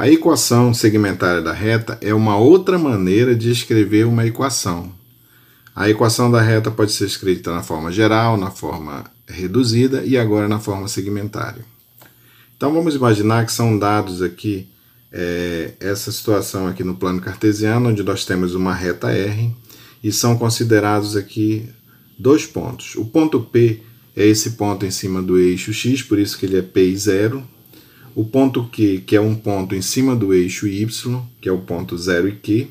A equação segmentária da reta é uma outra maneira de escrever uma equação. A equação da reta pode ser escrita na forma geral, na forma reduzida e agora na forma segmentária. Então vamos imaginar que são dados aqui é, essa situação aqui no plano cartesiano, onde nós temos uma reta R e são considerados aqui dois pontos. O ponto P é esse ponto em cima do eixo x, por isso que ele é P0, o ponto Q, que é um ponto em cima do eixo Y, que é o ponto 0 e Q.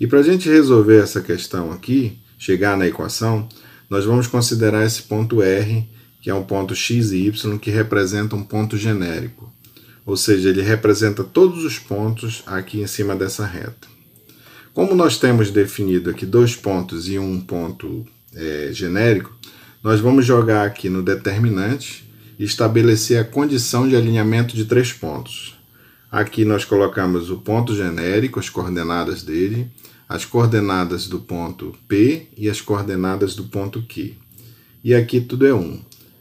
E para a gente resolver essa questão aqui, chegar na equação, nós vamos considerar esse ponto R, que é um ponto x e y que representa um ponto genérico. Ou seja, ele representa todos os pontos aqui em cima dessa reta. Como nós temos definido aqui dois pontos e um ponto é, genérico, nós vamos jogar aqui no determinante e estabelecer a condição de alinhamento de três pontos. Aqui nós colocamos o ponto genérico, as coordenadas dele, as coordenadas do ponto P e as coordenadas do ponto Q. E aqui tudo é 1.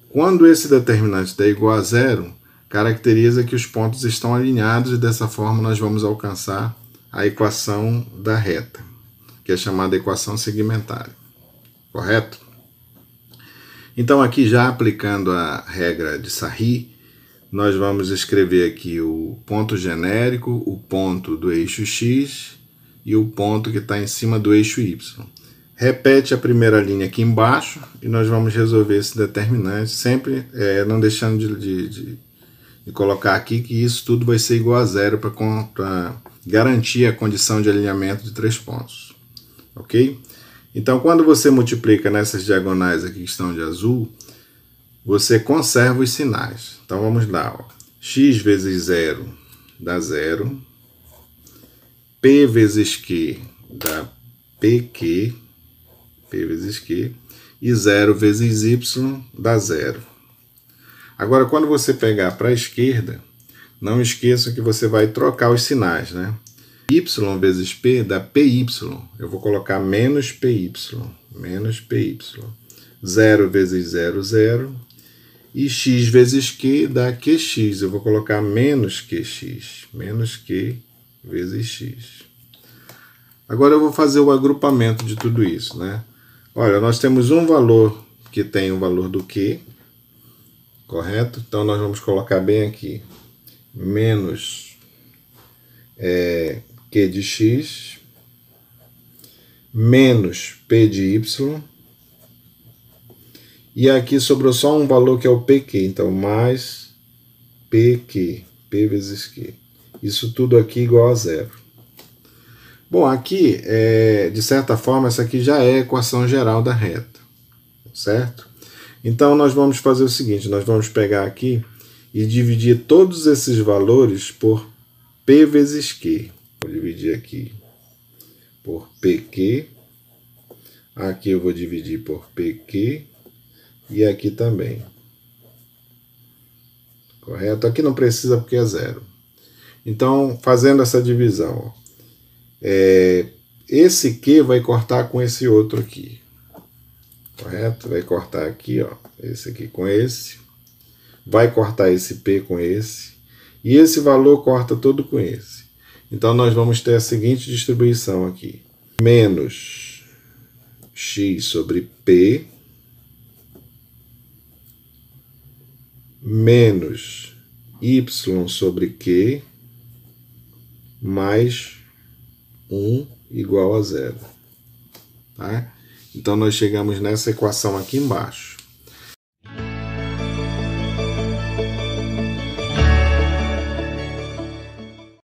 Quando esse determinante é igual a zero, caracteriza que os pontos estão alinhados e dessa forma nós vamos alcançar a equação da reta, que é chamada equação segmentária. Correto? Então, aqui já aplicando a regra de Sarri, nós vamos escrever aqui o ponto genérico, o ponto do eixo x e o ponto que está em cima do eixo y. Repete a primeira linha aqui embaixo e nós vamos resolver esse determinante, sempre é, não deixando de, de, de, de, colocar aqui que isso tudo vai ser igual a zero para garantir a condição de alinhamento de três pontos. Ok? Então, quando você multiplica nessas diagonais aqui que estão de azul, você conserva os sinais. Então, vamos lá. Ó. x vezes zero dá zero. p vezes q dá pq. p vezes q. E zero vezes y dá zero. Agora, quando você pegar para a esquerda, não esqueça que você vai trocar os sinais, né? y vezes p dá py. Eu vou colocar menos py, menos py. 0 vezes 0, 0. E x vezes q dá qx. Eu vou colocar menos qx, menos q vezes x. Agora eu vou fazer o agrupamento de tudo isso, né? Olha, nós temos um valor que tem o valor do q, correto? Então nós vamos colocar bem aqui, menos é, Q de x menos P de y. E aqui sobrou só um valor que é o PQ, então mais PQ, P vezes Q. Isso tudo aqui igual a zero. Bom, aqui, é, de certa forma, essa aqui já é a equação geral da reta, certo? Então, nós vamos fazer o seguinte, nós vamos pegar aqui e dividir todos esses valores por P vezes Q. Vou dividir aqui por PQ. Aqui eu vou dividir por PQ e aqui também. Correto? Aqui não precisa porque é zero. Então, fazendo essa divisão, é, esse Q vai cortar com esse outro aqui. Correto? Vai cortar aqui, ó, esse aqui com esse. Vai cortar esse P com esse. E esse valor corta todo com esse. Então, nós vamos ter a seguinte distribuição aqui. Menos x sobre p menos y sobre q mais 1 igual a zero. Tá? Então, nós chegamos nessa equação aqui embaixo.